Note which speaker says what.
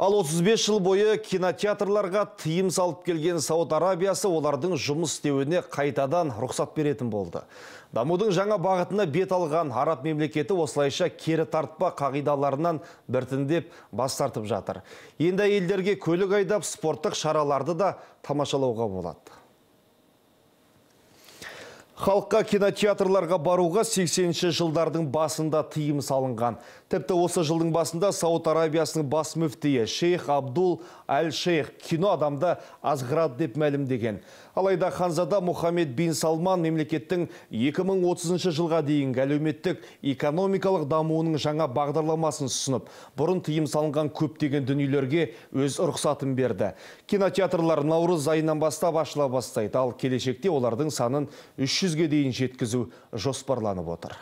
Speaker 1: Ал 35 жыл бойы кинотеатрларға тыйым салып келген Сауд Арабиясы олардың жұмыс істеуіне қайтадан рұқсат беретін болды. Дамудың жаңа бағытына бет алған араб мемлекеті осылайша кері тартпа қағидаларынан біртіндеп бас тартып жатыр. Енді елдерге көлік айдап спорттық шараларды да тамашалауға болады. Халыққа кинотеатрларға баруға 80-ші жылдардың басында тыйым салынған. Тіпті осы жылдың басында Сауд Арабиясының бас мүфтиі Шейх Абдул Әл-Шейх кино адамда азғырады деп мәлім деген. Алайда Ханзада Мұхаммед бин Салман мемлекеттің 2030 жылға дейін әлеуметтік экономикалық дамуының жаңа бағдарламасын ұсынып, бұрын тыйым салынған көптеген дүниелерге өз ұрқсатын берді. Кинотеатрлар наурыз айынан бастап ашыла бастайды, ал келешекте олардың санын жүзге дейін жеткізу жоспарланып отыр